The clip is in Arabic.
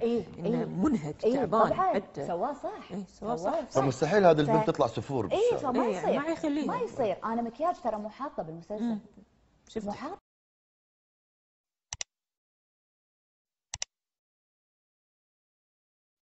حاله إيه انه إيه منهك إيه تعبان حتى سواه صح إيه سواه صح, صح فمستحيل هذه البنت تطلع سفور اي ما إيه، يصير ما يخليه ما يصير انا مكياج ترى محاطه بالمسلسل شفت محاطه